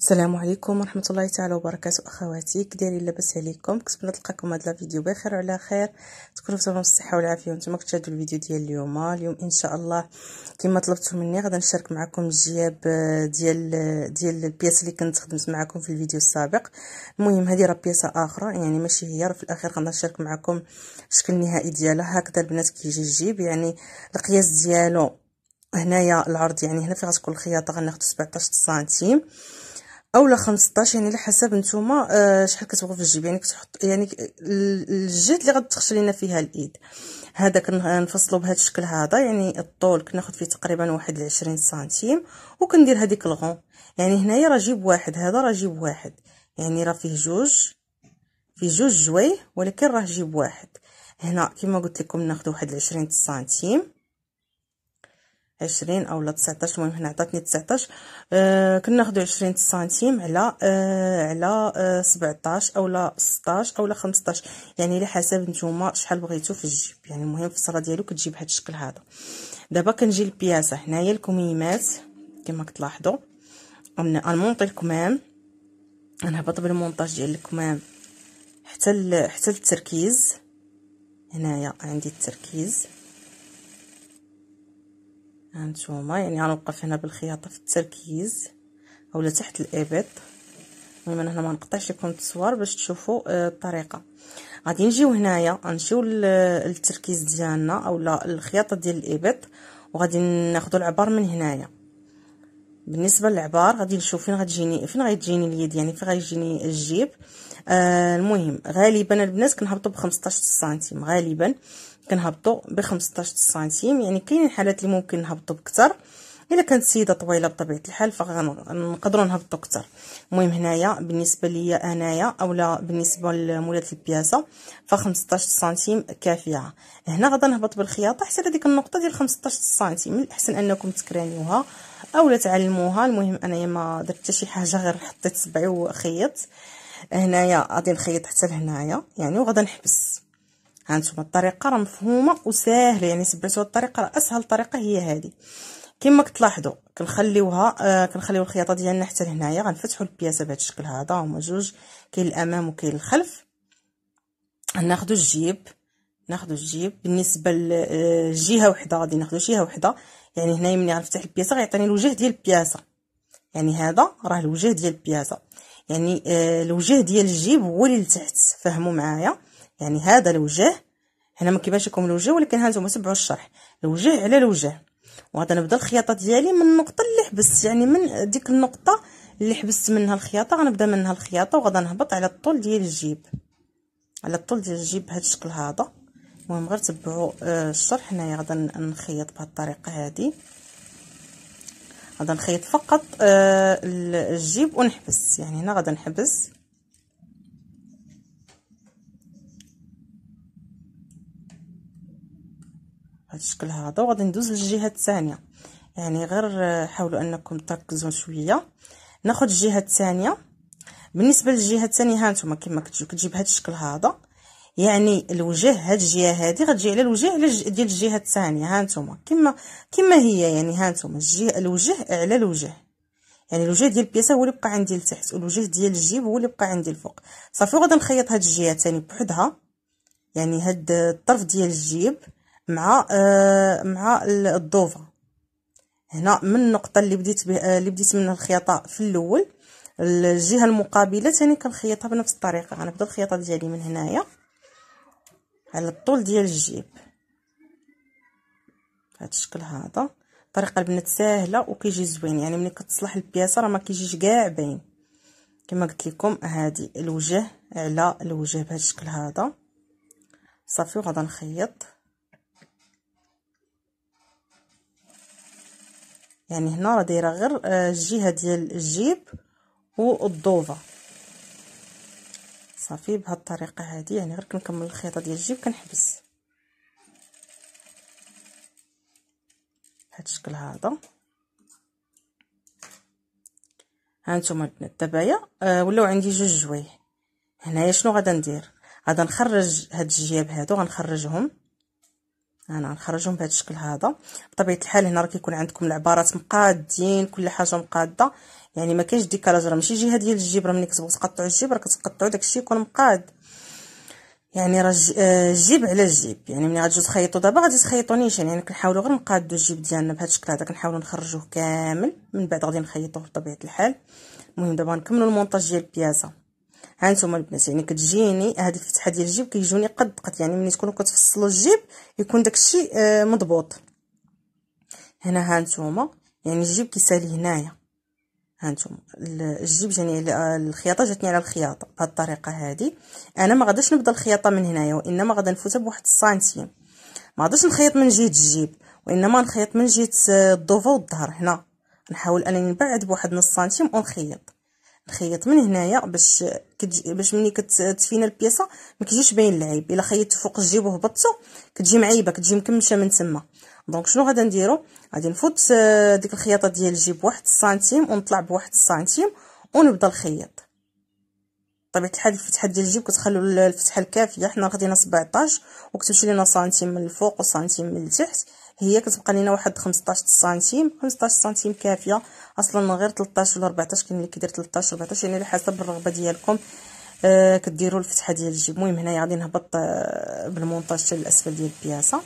السلام عليكم ورحمه الله تعالى وبركاته اخواتي كديري لاباس عليكم كنتمنى تلقاكم هاد الفيديو بخير وعلى خير تكونوا في الصحه والعافيه وانتم كتشاهدوا الفيديو ديال اليوم آه، اليوم ان شاء الله كما طلبتوا مني غادي نشارك معكم الجياب آه، ديال آه، ديال البياس اللي كنت خدمت معكم في الفيديو السابق المهم هذه راه بياسه اخرى يعني ماشي هي راه في الاخير غادي نشارك معكم الشكل النهائي ديالها هكذا البنات كيجي الجيب يعني القياس ديالو هنايا العرض يعني هنا فين غتكون الخياطه غناخذ 17 سنتيم اولا 15 يعني على حسب نتوما آه شحال كتبغوا في الجيب يعني كتحط يعني الجهد اللي غتخش لينا فيها الايد هذا كنفصلو بهذا الشكل هذا يعني الطول كناخد فيه تقريبا واحد 20 سنتيم وكندير هذيك الغون يعني هنايا راه جيب واحد هذا راه جيب واحد يعني راه فيه جوج فيه جوج جويه ولكن راه جيب واحد هنا كما قلت لكم ناخذ واحد 20 سنتيم عشرين أو لا تسعتاش المهم هنا عطاتني تسعتاش آه كنا ناخدو عشرين سنتيم على آه على آه، سبعتاش أو لا ستاش أو لا خمسطاش يعني على حسب نتوما شحال بغيتو في الجيب يعني المهم في الصرا ديالو كتجي بهاد الشكل هذا دابا كنجي للبياسة هنايا الكميمات كما أن غنمونطي الكمام غنهبط بالمونطاج ديال الكمام حتى حتى التركيز هنايا عندي التركيز هانتوما يعني غنوقف هنا بالخياطه في التركيز اولا تحت الابط المهم انا هنا ما نقطعش لكم التصوير باش تشوفوا آه، الطريقه غادي نجيو هنايا غنمشيو للتركيز ديالنا اولا الخياطه ديال الابط وغادي ناخدو العبار من هنايا بالنسبه للعبار غادي نشوف فين غتجيني فين غتجيني اليد يعني فين غيجيني الجيب آه المهم غالبا البنات كنهبطوا ب 15 سنتيم غالبا كنهبطوا ب 15 سنتيم يعني كاينين حالات اللي ممكن نهبطوا بكثر الا كانت سيده طويله بطبيعه الحال فغنقدروا نهبطوا اكثر المهم هنايا بالنسبه ليا انايا اولا بالنسبه لمولات البياسه ف 15 سنتيم كافيه هنا غادا نهبط بالخياطه حتى لديك النقطه ديال 15 سنتيم من الاحسن انكم تكرانيوها اولا تعلموها المهم انايا ما درت حتى شي حاجه غير حطيت صبعي وخيطت هنايا غادي نخيط حتى لهنايا يعني وغادا نحبس هانتوما الطريقه راه مفهومه وسهله يعني سبعتوا الطريقه راه اسهل طريقه هي هذه كما كتلاحظوا كنخليوها آه كنخليو الخياطه ديالنا حتى لهنايا غنفتحوا البياسه بهذا الشكل هذا هما جوج كاين الامام وكاين الخلف ناخذ الجيب ناخذ الجيب بالنسبه للجهه آه، وحده غادي ناخذ جهه وحده يعني هنايا ملي غنفتح البياسه غيعطيني الوجه ديال البياسه يعني هذا راه الوجه ديال البياسه يعني آه الوجه ديال الجيب هو اللي لتحت فهموا معايا يعني هذا الوجه هنا ما كيبانش لكم الوجه ولكن ها نتوما تبعوا الشرح الوجه على الوجه نبدا الخياطه ديالي من النقطه اللي حبست يعني من ديك النقطه اللي حبست منها الخياطه غنبدا منها الخياطه وغادي نهبط على الطول ديال الجيب على الطول ديال الجيب بهذا الشكل هذا المهم غير تبعوا آه، الشرح هنايا غادا نخيط بهذه الطريقه هذه غادا نخيط فقط آه، الجيب ونحبس يعني هنا غادا نحبس بهذا الشكل هذا وغادي ندوز للجهه الثانيه يعني غير حاولوا انكم تركزوا شويه ناخذ الجهه الثانيه بالنسبه للجهه الثانيه ها نتوما كما كتجيو كتجي بهذا الشكل هذا يعني الوجه هاد الجهه هادي غتجي على الوجه ديال الجهه الثانيه ها نتوما كما كما هي يعني ها نتوما الجهه الوجه على الوجه يعني الوجه ديال البياسه هو اللي بقى عندي لتحت والوجه ديال الجيب هو اللي بقى عندي الفوق صافي وغادي نخيط هاد الجهه ثاني بوحدها يعني هاد الطرف ديال الجيب مع آه، مع الضوفه هنا من النقطه اللي بديت آه، اللي بديت من الخياطه في الاول الجهه المقابله ثاني كنخيطها بنفس الطريقه غنبدا الخياطه ديالي من هنايا على الطول ديال الجيب بهذا الشكل هذا طريقه البنات ساهله وكيجي زوين يعني ملي كتصلح البياسه راه ما كيجيش كاع باين كما قلت لكم هذه الوجه على الوجه بهذا الشكل هذا صافي وغادا نخيط يعني هنا راه دايره غير آه، الجهه ديال الجيب والضوفه صافي بهاد الطريقه هادي يعني غير كنكمل الخيطه ديال الجيب كنحبس بهذا الشكل هذا هانتوما البنات دبايا آه ولاو عندي جوج جوايه هنايا شنو غادا ندير غادا نخرج هاد الجياب هادو غنخرجهم انا نخرجهم بهذا الشكل هذا بطبيعه الحال هنا راه كيكون عندكم العبارات مقادين كل حاجه مقاده يعني ما كاينش ديكالاج راه ماشي جهه ديال الجبره ملي كتبغي تقطعوا الجبر راه داك داكشي يكون مقاد يعني راه الجيب آه، على الجيب يعني ملي غتجيو تخيطوا دابا غادي تخيطوا نيشان يعني كنحاولوا غير نقادوا الجيب ديالنا بهذا الشكل هذا كنحاولوا نخرجوه كامل من بعد غادي نخيطوه بطبيعه الحال المهم دابا نكملوا المونتاج ديال البياسه هانتوما البنات يعني كتجيني هذه الفتحه ديال الجيب كيجوني قد قد يعني ملي تكونوا كتفصلوا الجيب يكون داكشي آه، مضبوط هنا هانتوما يعني الجيب كيسالي هنايا هانتوما الجيب جاني على الخياطه جاتني على الخياطه بهذه الطريقه هذه انا ما غاديش نبدا الخياطه من هنايا وانما غادا نفوتها بواحد السنتيم ما غاديش نخيط من جهه الجيب وانما نخيط من جهه آه، الضفه والظهر هنا نحاول انني نبعد بواحد نص سنتيم ونخيط نخيط من هنايا باش كتج... باش ملي كتفينا البياسه ما كيجيش باين العيب الا خيطت فوق الجيب وهبطتو كتجي معيبه كتجي مكمشه من تما دونك شنو غادي نديرو غادي نفوت آه، ديك الخياطه ديال الجيب واحد سنتيم ونطلع بواحد سنتيم ونبدا الخيط بطبيعه الحال الفتحه ديال الجيب كتخلو الفتحه الكافيه حنا خدينا 17 وكتمشي لينا سنتيم من الفوق وسنتيم من التحت هي كتبقى لينا واحد 15 سنتيم 15 سنتيم كافيه اصلا من غير 13 ولا 14 كاين اللي كيدير 13 14 يعني على حسب الرغبه ديالكم آه كديروا الفتحه ديال الجيب المهم هنايا غادي نهبط آه بالمونتاج حتى للاسفل ديال البياسه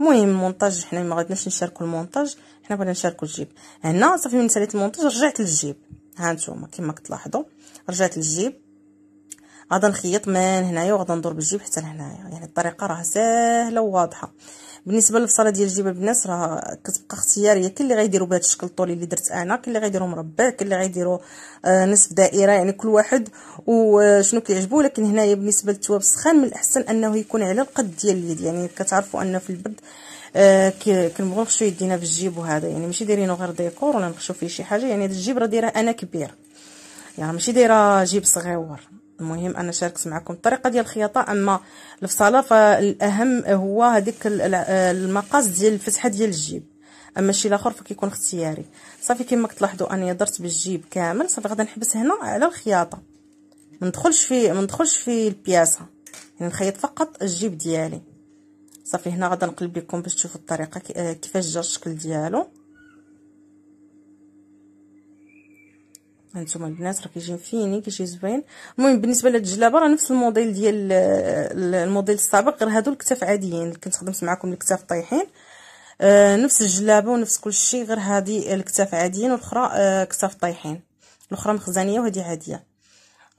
المهم المونتاج حنا ما غاديناش نشاركوا المونتاج حنا بغينا نشاركوا الجيب هنا صافي من ساليت المونتاج رجعت للجيب ها نتوما كما كتلاحظوا رجعت للجيب غادا نخيط من هنايا وغادا ندور بالجيب حتى لهنايا يعني الطريقه راه ساهله وواضحه بالنسبه للفصاله ديال الجيب البنات راه كتبقى اختياريه كاين اللي غيديروا بهذا الشكل الطولي اللي درت انا كاين اللي غيديروا مربع كاين اللي غيديروا آه، نصف دائره يعني كل واحد وشنو آه، كيعجبو ولكن هنايا بالنسبه للتواب السخان من الاحسن انه يكون على القد ديال اليد يعني كتعرفوا ان في البرد آه، كنبغيو نخشو يدينا في الجيب وهذا يعني ماشي دايرينو غير ديكور ولا نخشو فيه شي حاجه يعني هذا الجيب راه دايره انا كبير يعني ماشي دايره جيب صغيور المهم انا شاركت معكم الطريقه ديال الخياطه اما الفصاله فالاهم هو هذيك المقاس ديال الفتحه ديال الجيب اما الشيء الاخر فكيكون اختياري صافي كما كتلاحظوا اني درت بالجيب كامل صافي غادي نحبس هنا على الخياطه ما ندخلش في ما ندخلش في البياسه يعني نخيط فقط الجيب ديالي صافي هنا غادي نقلب لكم باش تشوفوا الطريقه كيفاش جا الشكل ديالو هانتوما البنات راه كيجي فيني كيجي زوين المهم بالنسبه للجلابه راه نفس الموديل ديال الموديل السابق غير هادو الكتاف عاديين اللي كنت خدمت معكم الكتاف طايحين آه، نفس الجلابه ونفس كل شيء غير هادي الكتاف عاديين والاخرى آه، كتاف طايحين الاخرى مخزانيه وهادي عاديه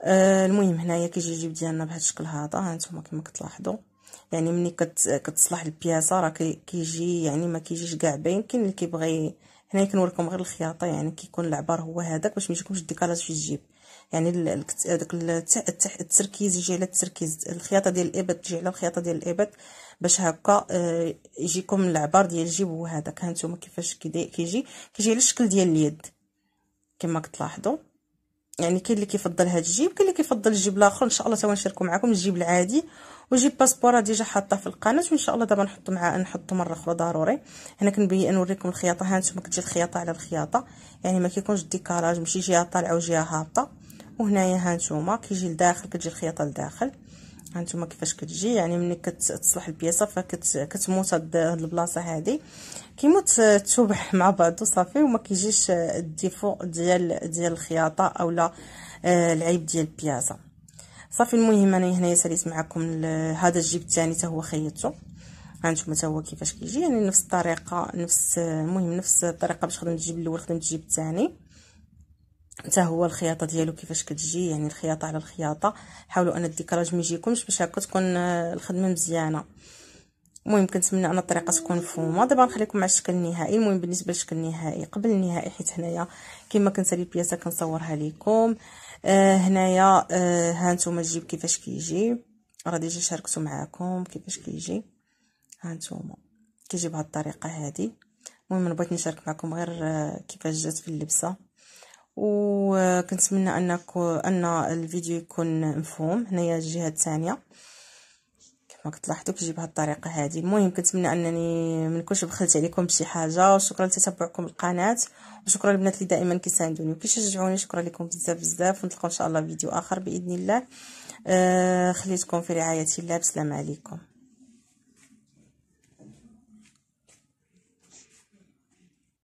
آه، المهم هنايا كيجي الجيب ديالنا بهذا الشكل هذا هانتوما كما كتلاحظوا يعني ملي كتصلح البياسه راه كيجي يعني ما كيجيش كاع باين كاين اللي كيبغي هنايا كنوريكم غير الخياطه يعني كيكون العبار هو هذاك باش ما يجيكمش الديكالاج في الجيب يعني داك التركيز يجي على التركيز الخياطه ديال الابط تجي على الخياطه ديال الابط باش هكا آه، يجيكم العبار ديال الجيب هو هذاك هانتوما كيفاش كيجي كيجي على الشكل ديال اليد كما كتلاحظوا يعني كاين اللي كيفضل هذا الجيب كاين اللي كيفضل الجيب الاخر ان شاء الله تا نشاركو معكم الجيب العادي وجيب باسبوره ديجا حاطه في القناه وان شاء الله دابا نحط مع نحطو مره اخرى ضروري هنا كنبين نوريكم الخياطه ها نتوما كتجي الخياطه على الخياطه يعني ما كيكونش ديكاراج ماشي جهه طالعه وجهه هابطه وهنايا ها نتوما كيجي لداخل كتجي الخياطه لداخل ها نتوما كيفاش كتجي يعني ملي كتصلح البياسه فكتموت هاد البلاصه هادي كيموت التوبح مع بعضو صافي وما كيجيش الديفو ديال ديال الخياطه اولا آه، العيب ديال البياسه صافي المهم انا هنايا ساليت معكم هذا الجيب الثاني حتى هو خيطته هانتوما حتى هو كيفاش كيجي يعني نفس الطريقه نفس المهم نفس الطريقه باش خدمت الجيب الاول خدمت الجيب الثاني حتى هو الخياطه ديالو كيفاش كتجي يعني الخياطه على الخياطه حاولوا ان الديكراج ما يجيكمش باش هكا تكون الخدمه مزيانه المهم كنتمنى ان الطريقه تكون مفهومه دابا غنخليكم مع الشكل النهائي المهم بالنسبه للشكل النهائي قبل النهائي حيت هنايا كما كنسالي البياسه كنصورها لكم آه، هنايا آه، ها هانتوما الجيب كيفاش كيجي راه ديجا شاركتو معاكم كيفاش كيجي هانتوما كيجي بهاد الطريقه هادي المهم بغيت نشارك معكم غير آه، كيفاش جات في اللبسه وكنتمنى انكم ان الفيديو يكون مفهوم هنايا الجهه الثانيه ما كنت كيجي بهذه الطريقه هذه المهم كنتمنى انني ما نكونش بخلت عليكم بشي حاجه وشكرا لتتبعكم القناه وشكرا البنات اللي دائما كيساندوني وكيشجعوني شكرا لكم بزاف بزاف ونتلاقاو ان شاء الله فيديو اخر باذن الله آه خليتكم في رعايه الله بسلام عليكم